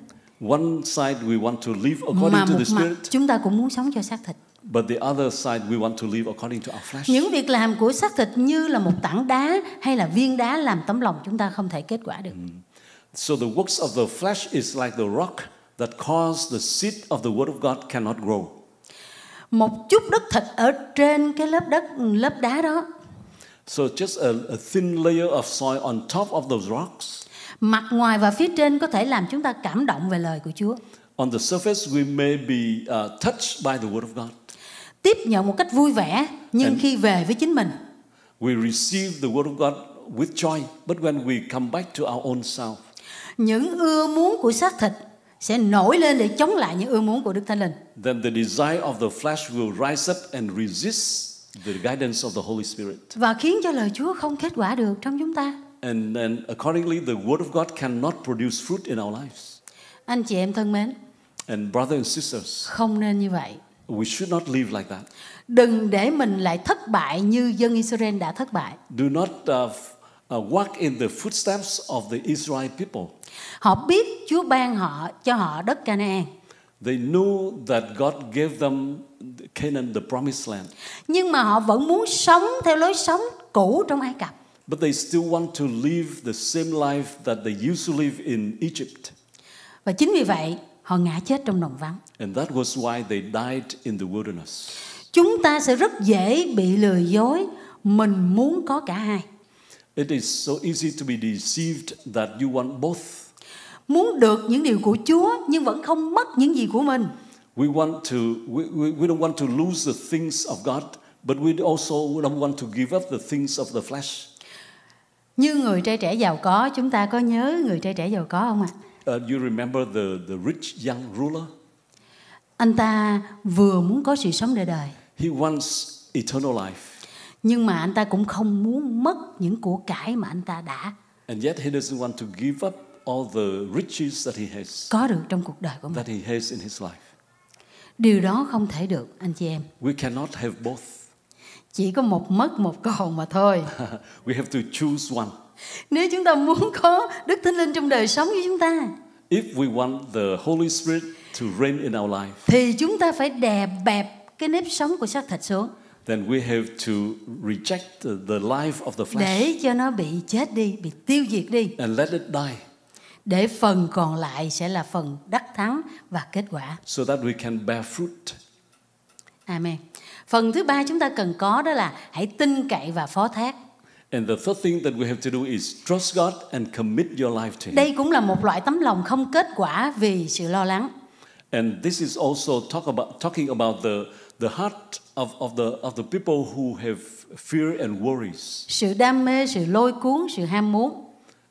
One side we want to live according to the spirit. Chúng ta cũng muốn sống cho xác thịt. But the other side we want to live according to our flesh. Những việc làm của xác thịt như là một tảng đá hay là viên đá làm tấm lòng chúng ta không thể kết quả được. Mm. So the works of the flesh is like the rock that caused the seed of the word of God cannot grow. Một chút đất thịt ở trên cái lớp đất lớp đá đó. So just a, a thin layer of soil on top of those rocks. Mặt ngoài và phía trên có thể làm chúng ta cảm động về lời của Chúa. On the surface we may be uh, touched by the word of God tiếp nhận một cách vui vẻ nhưng And khi về với chính mình we receive the word of God with joy but when we come back to our own self những ưa muốn của xác thịt sẽ nổi lên để chống lại những ưa muốn của Đức Thánh Linh. Then the desire of the flesh will rise up and resist the guidance of the Holy Spirit. Và khiến cho lời Chúa không kết quả được trong chúng ta. And then accordingly the word of God cannot produce fruit in our lives. Anh chị em thân mến. And brother and sisters. Không nên như vậy. We should not live like that. Đừng để mình lại thất bại như dân Israel đã thất bại. Do not uh, uh, walk in the footsteps of the Israel people. Họ biết Chúa ban họ cho họ đất Canaan. They knew that God gave them Canaan the promised land. Nhưng mà họ vẫn muốn sống theo lối sống cũ trong Ai Cập. But they still want to live the same life that they used to live in Egypt. Và chính vì vậy, Họ ngã chết trong đồng vắng. And that was why they died in the wilderness. Chúng ta sẽ rất dễ bị lừa dối, mình muốn có cả hai. It is so easy to be deceived that you want both. Muốn được những điều của Chúa nhưng vẫn không mất những gì của mình. We want to we, we, we don't want to lose the things of God, but we also don't want to give up the things of the flesh. Như người trai trẻ giàu có, chúng ta có nhớ người trai trẻ giàu có không ạ? À? Uh, you remember the the rich young ruler? Anh ta vừa muốn có sự sống đời đời. He wants eternal life. Nhưng mà anh ta cũng không muốn mất những của cải mà anh ta đã. And yet he doesn't want to give up all the riches that he has. Có được trong cuộc đời của mình. That he has in his life. Điều đó không thể được anh chị em. We cannot have both. Chỉ có một mất một còn mà thôi. (laughs) We have to choose one. Nếu chúng ta muốn có Đức Thánh Linh trong đời sống của chúng ta. If we want the Holy Spirit to reign in our life. Thì chúng ta phải đè bẹp cái nếp sống của xác thịt xuống. Then we have to reject the life of the flesh. Để cho nó bị chết đi, bị tiêu diệt đi. And let it die để phần còn lại sẽ là phần đắc thắng và kết quả. So that we can bear fruit. Amen. Phần thứ ba chúng ta cần có đó là hãy tin cậy và phó thác. And the third thing that we have to do is trust God and commit your life to Him. Đây cũng là một loại tấm lòng không kết quả vì sự lo lắng. And this is also talk about talking about the the heart of of the of the people who have fear and worries. Sự đam mê, sự lôi cuốn, sự ham muốn.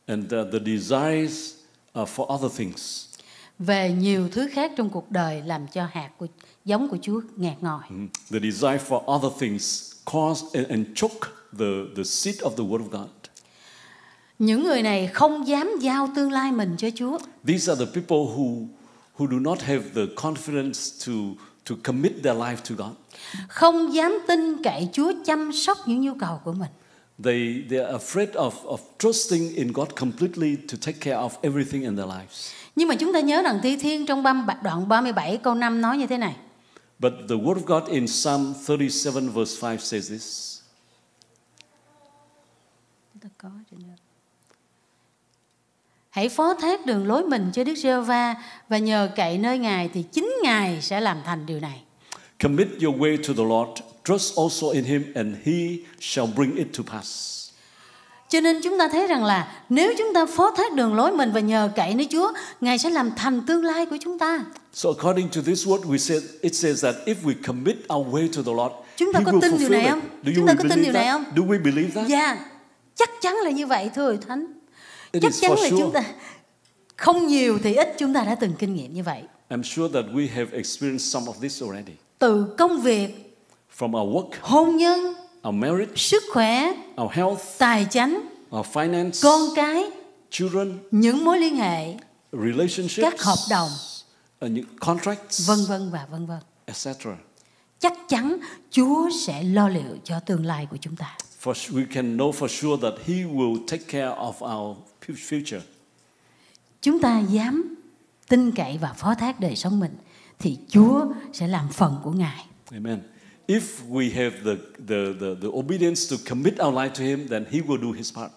And the, uh, the desires uh, for other things. Về nhiều thứ khác trong cuộc đời làm cho hạt của giống của Chúa ngạt ngòi. Mm-hmm. The desire for other things cause and, and choke the the seed of the word of God. Những người này không dám giao tương lai mình cho Chúa. These are the people who who do not have the confidence to to commit their life to God. Không dám tin cậy Chúa chăm sóc những nhu cầu của mình. They they are afraid of of trusting in God completely to take care of everything in their lives. Nhưng mà chúng ta nhớ rằng Thi Thiên trong đoạn 37 câu 5 nói như thế này. But the word of God in Psalm 37 verse 5 says this có trên đất. Hãy phó thác đường lối mình cho Đức giê va và nhờ cậy nơi Ngài thì chính Ngài sẽ làm thành điều này. Commit your way to the Lord, trust also in Him and He shall bring it to pass. Cho nên chúng ta thấy rằng là nếu chúng ta phó thác đường lối mình và nhờ cậy nơi Chúa, Ngài sẽ làm thành tương lai của chúng ta. So according to this word, we said it says that if we commit our way to the Lord, Chúng ta có tin điều này không? chúng ta có tin điều này không? Do we believe that? Yeah, chắc chắn là như vậy thưa hội thánh It chắc chắn là sure. chúng ta không nhiều thì ít chúng ta đã từng kinh nghiệm như vậy I'm sure that we have experienced some of this already. từ công việc From our work, hôn nhân our marriage, sức khỏe our health, tài chánh our finance, con cái children, những mối liên hệ relationships, các hợp đồng những contracts, vân vân và vân vân etc. Chắc chắn Chúa sẽ lo liệu cho tương lai của chúng ta for, we can know for sure that He will take care of our future. Chúng ta dám tin cậy và phó thác đời sống mình thì Chúa sẽ làm phần của Ngài. Amen. If we have the the the the obedience to commit our life to Him, then He will do His part.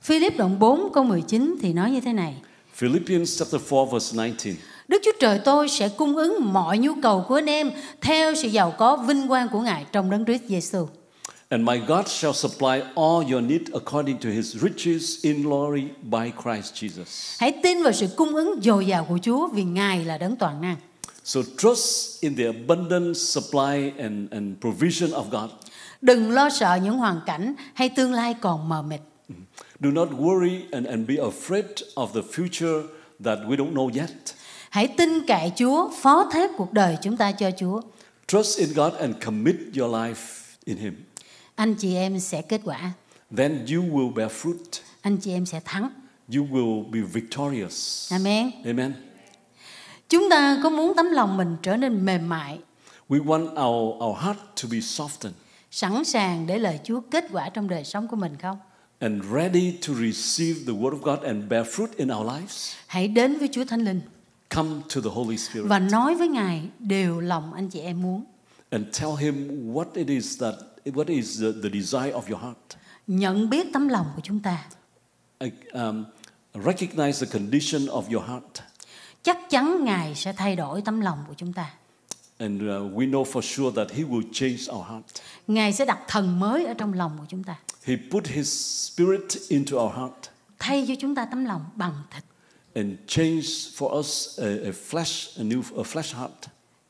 Philip đoạn 4 câu 19 thì nói như thế này. Philippians chapter 4 verse 19. Đức Chúa Trời tôi sẽ cung ứng mọi nhu cầu của anh em theo sự giàu có vinh quang của Ngài trong Đấng Christ Jesus. And my God shall supply all your need according to his riches in glory by Christ Jesus. Hãy tin vào sự cung ứng dồi dào của Chúa vì Ngài là đấng toàn năng. So trust in the abundant supply and and provision of God. Đừng lo sợ những hoàn cảnh hay tương lai còn mờ mịt. Do not worry and and be afraid of the future that we don't know yet. Hãy tin cậy Chúa, phó thác cuộc đời chúng ta cho Chúa. Trust in God and commit your life in him. Anh chị em sẽ kết quả. Then you will bear fruit. Anh chị em sẽ thắng. You will be victorious. Amen. Amen. Chúng ta có muốn tấm lòng mình trở nên mềm mại. We want our our heart to be softened. Sẵn sàng để lời Chúa kết quả trong đời sống của mình không? And ready to receive the word of God and bear fruit in our lives. Hãy đến với Chúa Thánh Linh. Come to the Holy Spirit. Và nói với Ngài điều lòng anh chị em muốn. And tell him what it is that What is the, the desire of your heart? Nhận biết tấm lòng của chúng ta. I, um, recognize the condition of your heart. Chắc chắn Ngài sẽ thay đổi tấm lòng của chúng ta. And uh, we know for sure that he will change our heart. Ngài sẽ đặt thần mới ở trong lòng của chúng ta. He put his spirit into our heart. Thay cho chúng ta tấm lòng bằng thịt. And change for us a, a flesh, a new a flesh heart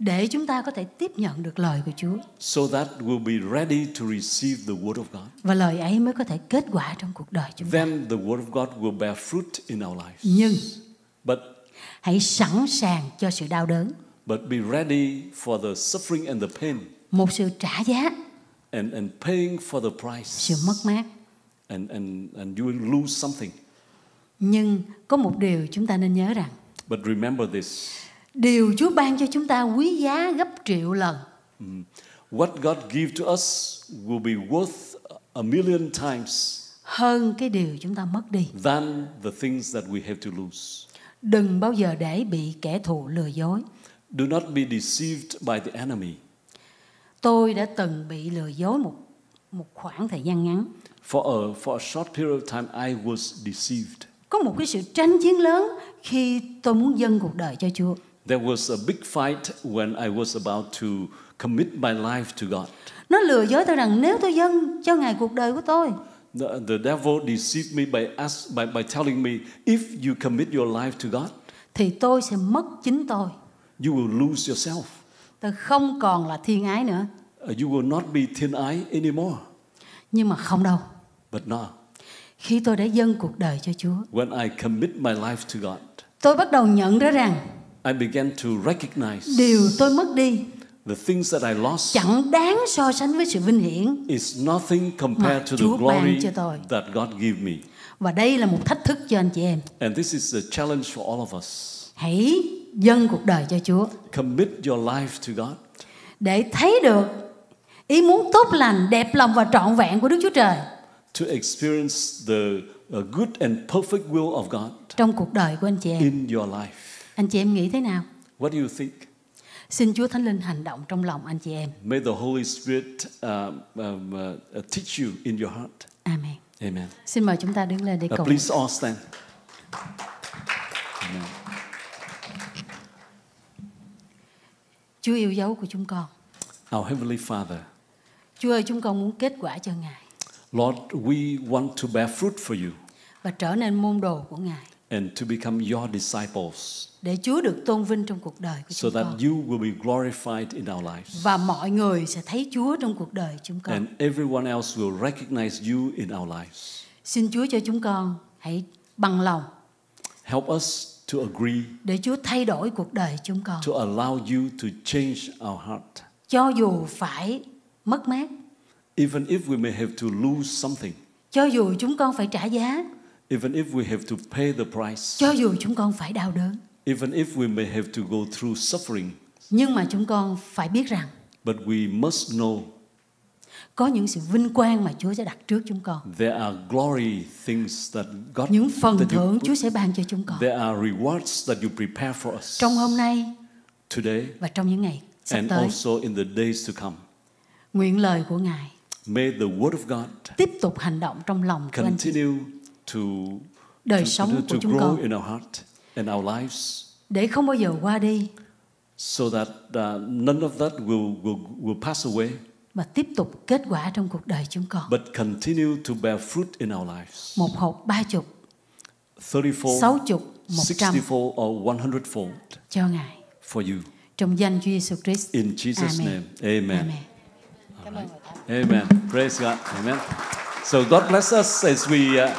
để chúng ta có thể tiếp nhận được lời của Chúa. So that we'll be ready to receive the word of God. Và lời ấy mới có thể kết quả trong cuộc đời chúng ta. Then the word of God will bear fruit in our lives. Nhưng But hãy sẵn sàng cho sự đau đớn. But be ready for the suffering and the pain. Một sự trả giá. And and paying for the price. Sự mất mát. And and and you will lose something. Nhưng có một điều chúng ta nên nhớ rằng. But remember this Điều Chúa ban cho chúng ta quý giá gấp triệu lần. Mm. What God give to us will be worth a million times hơn cái điều chúng ta mất đi. Than the things that we have to lose. Đừng bao giờ để bị kẻ thù lừa dối. Do not be deceived by the enemy. Tôi đã từng bị lừa dối một một khoảng thời gian ngắn. For a, for a short period of time I was deceived. Có một cái sự tranh chiến lớn khi tôi muốn dâng cuộc đời cho Chúa. There was a big fight when I was about to commit my life to God. Nó lừa dối tôi rằng nếu tôi dâng cho Ngài cuộc đời của tôi. The, the devil deceived me by ask, by by telling me if you commit your life to God thì tôi sẽ mất chính tôi. You will lose yourself. Tôi không còn là thiên ái nữa. Uh, you will not be thiên ái anymore. Nhưng mà không đâu. But not. Khi tôi đã dâng cuộc đời cho Chúa. When I commit my life to God. Tôi bắt đầu nhận ra rằng I began to recognize điều tôi mất đi the things that I lost chẳng đáng so sánh với sự vinh hiển is nothing compared to the glory that God gave me. Và đây là một thách thức cho anh chị em. And this is a challenge for all of us. Hãy dâng cuộc đời cho Chúa. Commit your life to God. Để thấy được ý muốn tốt lành, đẹp lòng và trọn vẹn của Đức Chúa Trời. To experience the good and perfect will of God. Trong cuộc đời của anh chị em. In your life anh chị em nghĩ thế nào? What do you think? Xin Chúa Thánh Linh hành động trong lòng anh chị em. May the Holy Spirit um, um, uh, uh teach you in your heart. Amen. Amen. Xin mời chúng ta đứng lên để cầu. Uh, please all stand. Amen. Chúa yêu dấu của chúng con. Our heavenly Father. Chúa ơi, chúng con muốn kết quả cho Ngài. Lord, we want to bear fruit for you. Và trở nên môn đồ của Ngài and to become your disciples. Để Chúa được tôn vinh trong cuộc đời của so chúng that con. you will be glorified in our lives. Và mọi người sẽ thấy Chúa trong cuộc đời chúng con. And everyone else will recognize you in our lives. Xin Chúa cho chúng con hãy bằng lòng. Help us to agree. Để Chúa thay đổi cuộc đời chúng con. To allow you to change our heart. Cho dù phải mất mát. Even if we may have to lose something. Cho dù chúng con phải trả giá. Even if we have to pay the price. Cho dù chúng con phải đau đớn. Even if we may have to go through suffering. Nhưng mà chúng con phải biết rằng. But we must know có những sự vinh quang mà Chúa sẽ đặt trước chúng con. There are glory things that God, những phần thưởng Chúa sẽ ban cho chúng con. There are rewards that you prepare for us. Trong hôm nay today, và trong những ngày sắp and tới. Also in the days to come. Nguyện lời của Ngài May the word of God tiếp tục hành động trong lòng của anh chị đời sống của chúng con để không bao giờ qua đi so that uh, none of that will, will, will pass away và tiếp tục kết quả trong cuộc đời chúng con. But continue to bear fruit in our lives. Một hộp ba chục, sáu chục, một trăm, cho Ngài. For you. Trong danh Chúa Giêsu Christ. In Jesus' Amen. name. Amen. Amen. Right. Amen. Praise God. Amen. So God bless us as we. Uh,